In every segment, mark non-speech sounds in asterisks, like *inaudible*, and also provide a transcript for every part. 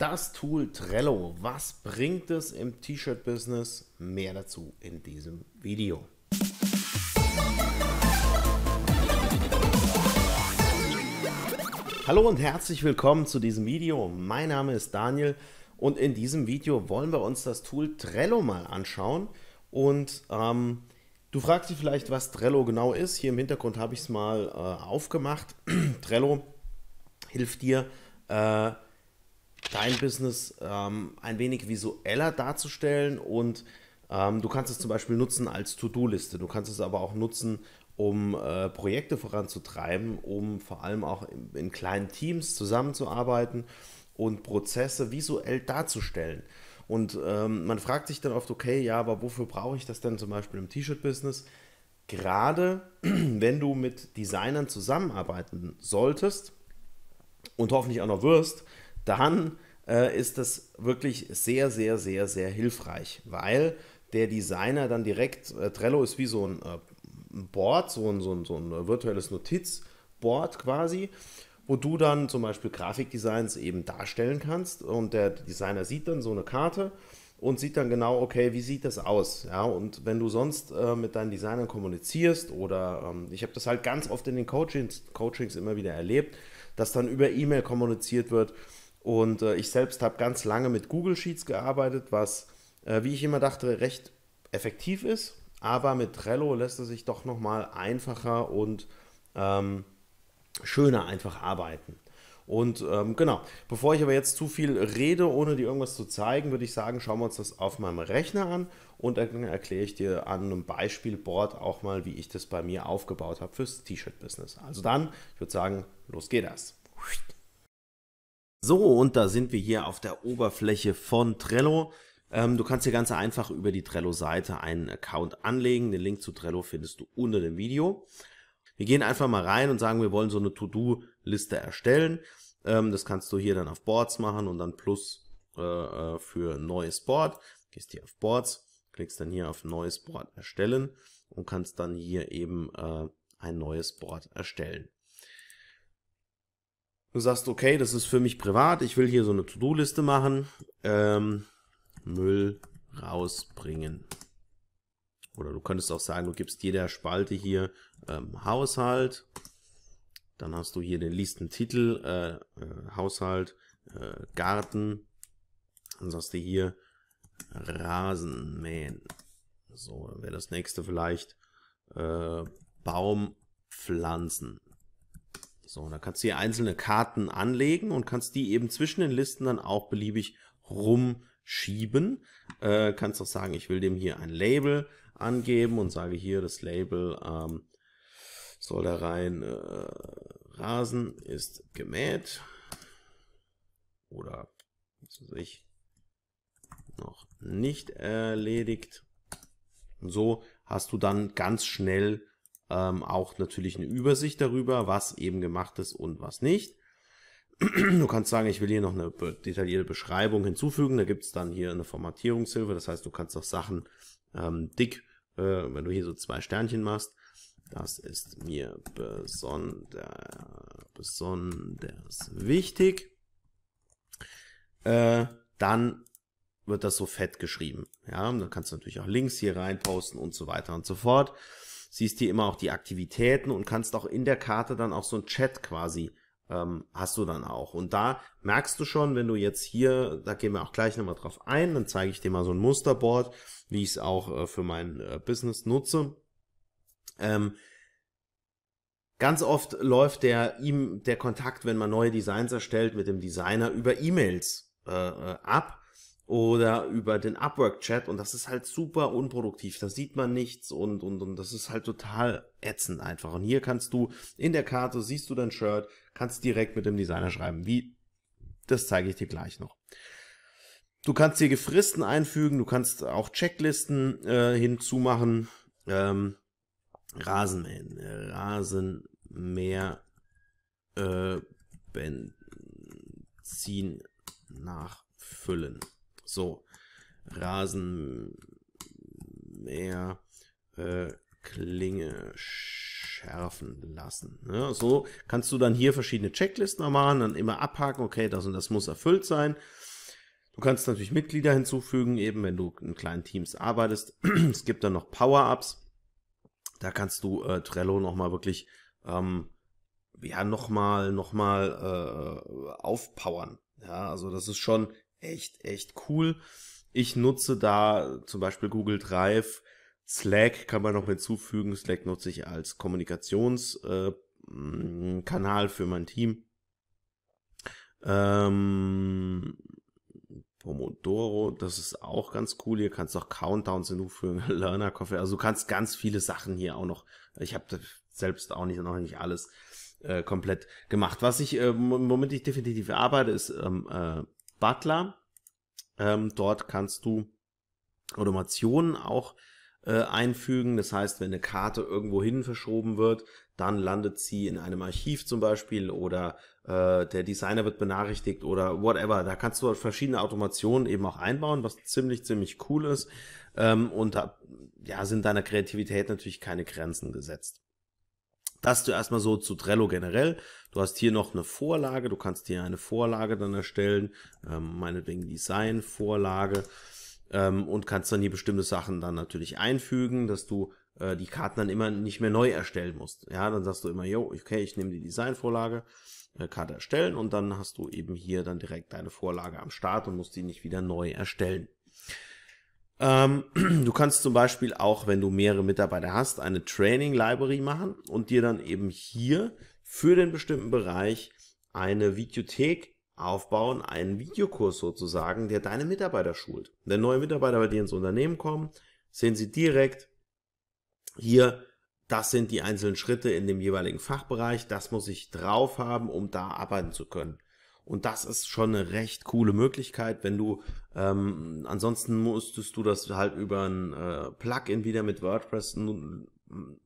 Das Tool Trello, was bringt es im T-Shirt-Business? Mehr dazu in diesem Video. Hallo und herzlich willkommen zu diesem Video. Mein Name ist Daniel und in diesem Video wollen wir uns das Tool Trello mal anschauen. Und ähm, du fragst dich vielleicht, was Trello genau ist. Hier im Hintergrund habe ich es mal äh, aufgemacht. *clears throat* Trello hilft dir, äh, Steinbusiness ähm, ein wenig visueller darzustellen und ähm, du kannst es zum Beispiel nutzen als To-Do-Liste. Du kannst es aber auch nutzen, um äh, Projekte voranzutreiben, um vor allem auch in, in kleinen Teams zusammenzuarbeiten und Prozesse visuell darzustellen. Und ähm, man fragt sich dann oft, okay, ja, aber wofür brauche ich das denn zum Beispiel im T-Shirt-Business? Gerade *clears throat* wenn du mit Designern zusammenarbeiten solltest und hoffentlich auch noch wirst, dann äh, ist das wirklich sehr, sehr, sehr, sehr hilfreich, weil der Designer dann direkt, äh, Trello ist wie so ein äh, Board, so ein, so ein, so ein äh, virtuelles Notizboard quasi, wo du dann zum Beispiel Grafikdesigns eben darstellen kannst und der Designer sieht dann so eine Karte und sieht dann genau, okay, wie sieht das aus? Ja, und wenn du sonst äh, mit deinen Designern kommunizierst oder ähm, ich habe das halt ganz oft in den Coachings, Coachings immer wieder erlebt, dass dann über E-Mail kommuniziert wird, und äh, ich selbst habe ganz lange mit Google Sheets gearbeitet, was, äh, wie ich immer dachte, recht effektiv ist. Aber mit Trello lässt es sich doch nochmal einfacher und ähm, schöner einfach arbeiten. Und ähm, genau, bevor ich aber jetzt zu viel rede, ohne dir irgendwas zu zeigen, würde ich sagen, schauen wir uns das auf meinem Rechner an und dann erkläre ich dir an einem Beispielboard auch mal, wie ich das bei mir aufgebaut habe fürs T-Shirt-Business. Also dann, ich würde sagen, los geht das. So, und da sind wir hier auf der Oberfläche von Trello. Ähm, du kannst hier ganz einfach über die Trello-Seite einen Account anlegen. Den Link zu Trello findest du unter dem Video. Wir gehen einfach mal rein und sagen, wir wollen so eine To-Do-Liste erstellen. Ähm, das kannst du hier dann auf Boards machen und dann Plus äh, äh für neues Board. Gehst hier auf Boards, klickst dann hier auf neues Board erstellen und kannst dann hier eben äh, ein neues Board erstellen. Du sagst, okay, das ist für mich privat, ich will hier so eine To-Do-Liste machen. Ähm, Müll rausbringen. Oder du könntest auch sagen, du gibst jeder Spalte hier ähm, Haushalt. Dann hast du hier den Listentitel, äh, äh, Haushalt, äh, Garten. Dann sagst du hier Rasenmähen. So, wäre das nächste vielleicht äh, Baumpflanzen. So, da kannst du hier einzelne Karten anlegen und kannst die eben zwischen den Listen dann auch beliebig rumschieben. Äh, kannst auch sagen, ich will dem hier ein Label angeben und sage hier, das Label ähm, soll da rein, äh, Rasen ist gemäht oder was weiß ich, noch nicht erledigt. Und so hast du dann ganz schnell ähm, auch natürlich eine Übersicht darüber, was eben gemacht ist und was nicht. Du kannst sagen, ich will hier noch eine detaillierte Beschreibung hinzufügen. Da gibt es dann hier eine Formatierungshilfe. Das heißt, du kannst auch Sachen ähm, dick, äh, wenn du hier so zwei Sternchen machst. Das ist mir besonder, besonders wichtig. Äh, dann wird das so fett geschrieben. Ja, und dann kannst du natürlich auch Links hier rein posten und so weiter und so fort siehst hier immer auch die Aktivitäten und kannst auch in der Karte dann auch so ein Chat quasi ähm, hast du dann auch. Und da merkst du schon, wenn du jetzt hier, da gehen wir auch gleich nochmal drauf ein, dann zeige ich dir mal so ein Musterboard, wie ich es auch äh, für mein äh, Business nutze. Ähm, Ganz oft läuft der, e der Kontakt, wenn man neue Designs erstellt, mit dem Designer über E-Mails äh, äh ab oder über den Upwork-Chat und das ist halt super unproduktiv. Da sieht man nichts und, und, und das ist halt total ätzend einfach. Und hier kannst du in der Karte, siehst du dein Shirt, kannst direkt mit dem Designer schreiben. Wie? Das zeige ich dir gleich noch. Du kannst hier Gefristen einfügen, du kannst auch Checklisten äh, hinzumachen. Ähm, Rasenmähen, äh, Rasenmäher, äh, Benzin nachfüllen. So, Rasenmäher, äh, Klinge schärfen lassen. Ja, ne? so kannst du dann hier verschiedene Checklisten machen, dann immer abhaken, okay, das und das muss erfüllt sein. Du kannst natürlich Mitglieder hinzufügen, eben wenn du in kleinen Teams arbeitest. *clears throat* es gibt dann noch Power-Ups. Da kannst du äh, Trello nochmal wirklich ähm, ja, nochmal noch äh, aufpowern. Ja, also das ist schon echt, echt cool. Ich nutze da zum Beispiel Google Drive. Slack kann man noch hinzufügen. Slack nutze ich als Kommunikationskanal äh, für mein Team. Ähm, Pomodoro, das ist auch ganz cool. Hier kannst du auch Countdowns hinzufügen, *laughs* Learner Coffee. Also du kannst ganz viele Sachen hier auch noch. Ich habe selbst auch nicht noch nicht alles äh, komplett gemacht. Was ich äh, moment ich definitiv arbeite, ist ähm, äh, Butler. Ähm, dort kannst du Automationen auch äh, einfügen. Das heißt, wenn eine Karte irgendwo hin verschoben wird, dann landet sie in einem Archiv zum Beispiel oder äh, der Designer wird benachrichtigt oder whatever. Da kannst du halt verschiedene Automationen eben auch einbauen, was ziemlich, ziemlich cool ist. Ähm, und da ja, sind deiner Kreativität natürlich keine Grenzen gesetzt. Das du erstmal so zu Trello generell. Du hast hier noch eine Vorlage, du kannst hier eine Vorlage dann erstellen, ähm, meinetwegen Design-Vorlage ähm, und kannst dann hier bestimmte Sachen dann natürlich einfügen, dass du äh, die Karten dann immer nicht mehr neu erstellen musst. Ja, dann sagst du immer, jo, okay, ich nehme die Design-Vorlage, äh, Karte erstellen und dann hast du eben hier dann direkt deine Vorlage am Start und musst die nicht wieder neu erstellen. Ähm, *clears throat* du kannst zum Beispiel auch, wenn du mehrere Mitarbeiter hast, eine Training Library machen und dir dann eben hier für den bestimmten Bereich eine Videothek aufbauen, einen Videokurs sozusagen, der deine Mitarbeiter schult. Wenn neue Mitarbeiter bei dir ins Unternehmen kommen, sehen sie direkt hier, das sind die einzelnen Schritte in dem jeweiligen Fachbereich, das muss ich drauf haben, um da arbeiten zu können. Und das ist schon eine recht coole Möglichkeit, wenn du, ähm, ansonsten musstest du das halt über ein äh, Plugin wieder mit WordPress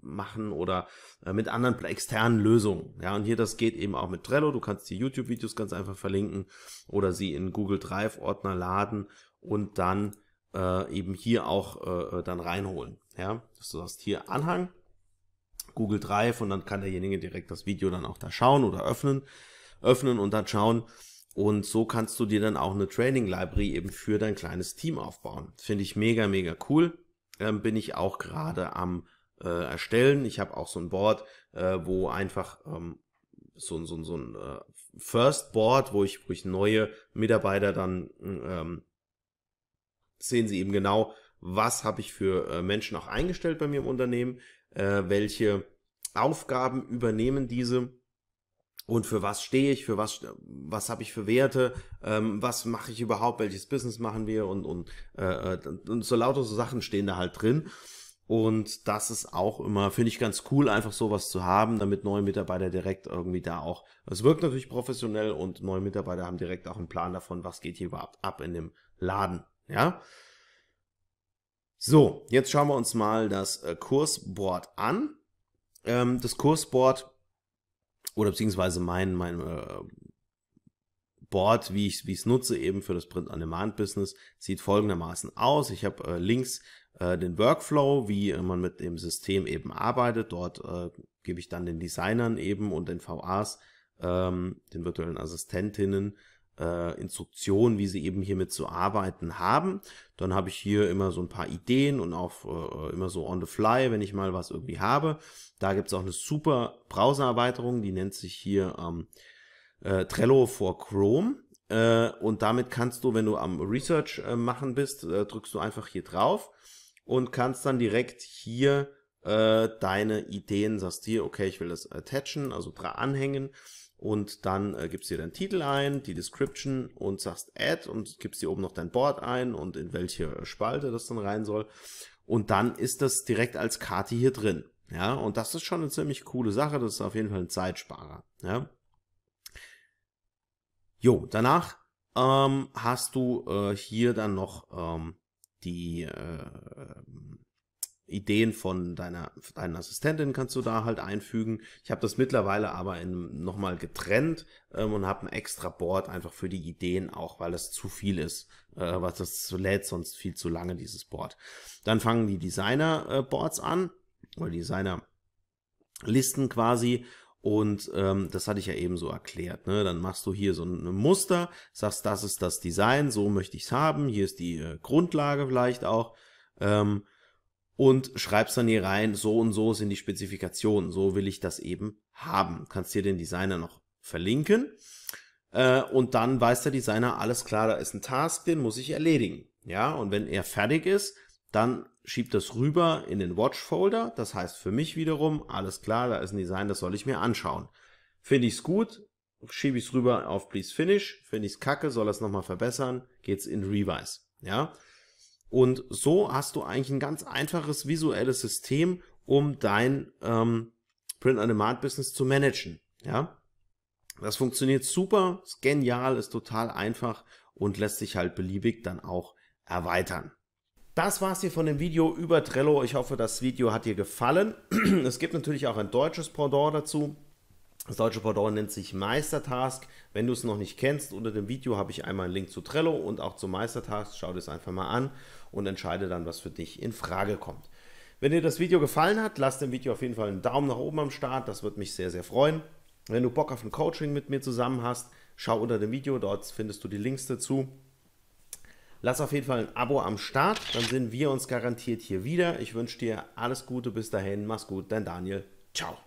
machen oder äh, mit anderen externen Lösungen. Ja, und hier das geht eben auch mit Trello. Du kannst die YouTube-Videos ganz einfach verlinken oder sie in Google Drive-Ordner laden und dann äh, eben hier auch äh, dann reinholen. Ja, dass du sagst, hier Anhang, Google Drive und dann kann derjenige direkt das Video dann auch da schauen oder öffnen öffnen und dann schauen. Und so kannst du dir dann auch eine Training Library eben für dein kleines Team aufbauen. Finde ich mega, mega cool. Ähm, bin ich auch gerade am äh, erstellen. Ich habe auch so ein Board, äh, wo einfach ähm, so, so, so ein äh, First Board, wo ich, wo ich neue Mitarbeiter dann ähm, sehen sie eben genau, was habe ich für äh, Menschen auch eingestellt bei mir im Unternehmen, äh, welche Aufgaben übernehmen diese und für was stehe ich, für was, was habe ich für Werte, ähm, was mache ich überhaupt, welches Business machen wir und, und, äh, äh und so lauter so Sachen stehen da halt drin. Und das ist auch immer, finde ich ganz cool, einfach sowas zu haben, damit neue Mitarbeiter direkt irgendwie da auch, es wirkt natürlich professionell und neue Mitarbeiter haben direkt auch einen Plan davon, was geht hier überhaupt ab in dem Laden, ja. So, jetzt schauen wir uns mal das äh, Kursboard an. Ähm, das Kursboard oder beziehungsweise mein, mein äh, Board, wie ich es nutze, eben für das Print-on-Demand-Business, sieht folgendermaßen aus. Ich habe äh, links äh, den Workflow, wie äh, man mit dem System eben arbeitet. Dort äh, gebe ich dann den Designern eben und den VAs, ähm, den virtuellen Assistentinnen, äh, Instruktionen, wie sie eben hiermit zu arbeiten haben. Dann habe ich hier immer so ein paar Ideen und auch äh, immer so on the fly, wenn ich mal was irgendwie habe. Da gibt es auch eine super Browser-Erweiterung, die nennt sich hier ähm, äh, Trello for Chrome. Äh, und damit kannst du, wenn du am Research äh, machen bist, äh, drückst du einfach hier drauf und kannst dann direkt hier äh, deine Ideen, sagst hier, okay, ich will das äh, attachen, also dran anhängen und dann äh, gibst dir deinen Titel ein, die Description und sagst Add und gibst dir oben noch dein Board ein und in welche äh, Spalte das dann rein soll. Und dann ist das direkt als Karte hier drin. Ja, und das ist schon eine ziemlich coole Sache. Das ist auf jeden Fall ein Zeitsparer. Ja. Jo, danach ähm, hast du äh, hier dann noch ähm, die äh, Ideen von deiner, deinen Assistentin kannst du da halt einfügen. Ich habe das mittlerweile aber nochmal getrennt ähm, und habe ein extra Board einfach für die Ideen auch, weil das zu viel ist, äh, was das lädt sonst viel zu lange, dieses Board. Dann fangen die Designer-Boards äh, an, oder Designer-Listen quasi. Und ähm, das hatte ich ja eben so erklärt. Ne? Dann machst du hier so ein Muster, sagst, das ist das Design, so möchte ich es haben, hier ist die äh, Grundlage vielleicht auch. Ähm, und schreibst dann hier rein, so und so sind die Spezifikationen, so will ich das eben haben. Kannst hier den Designer noch verlinken äh, und dann weiß der Designer, alles klar, da ist ein Task, den muss ich erledigen. Ja, und wenn er fertig ist, dann schiebt das rüber in den Watch-Folder. Das heißt für mich wiederum, alles klar, da ist ein Design, das soll ich mir anschauen. Finde ich's gut, schiebe ich's rüber auf Please Finish. Finde ich's kacke, soll das nochmal verbessern, geht's in Revise. Ja, und so hast du eigentlich ein ganz einfaches visuelles System, um dein ähm, Print-on-Demand-Business zu managen. Ja, das funktioniert super, ist genial, ist total einfach und lässt sich halt beliebig dann auch erweitern. Das war's hier von dem Video über Trello. Ich hoffe, das Video hat dir gefallen. *clears throat* Es gibt natürlich auch ein deutsches Pendant dazu. Das deutsche Pendant nennt sich Meistertask. Wenn du es noch nicht kennst, unter dem Video habe ich einmal einen Link zu Trello und auch zu Meistertask. Schau dir es einfach mal an und entscheide dann, was für dich in Frage kommt. Wenn dir das Video gefallen hat, lass dem Video auf jeden Fall einen Daumen nach oben am Start, das würde mich sehr, sehr freuen. Wenn du Bock auf ein Coaching mit mir zusammen hast, schau unter dem Video, dort findest du die Links dazu. Lass auf jeden Fall ein Abo am Start, dann sehen wir uns garantiert hier wieder. Ich wünsche dir alles Gute bis dahin, mach's gut, dein Daniel. Ciao.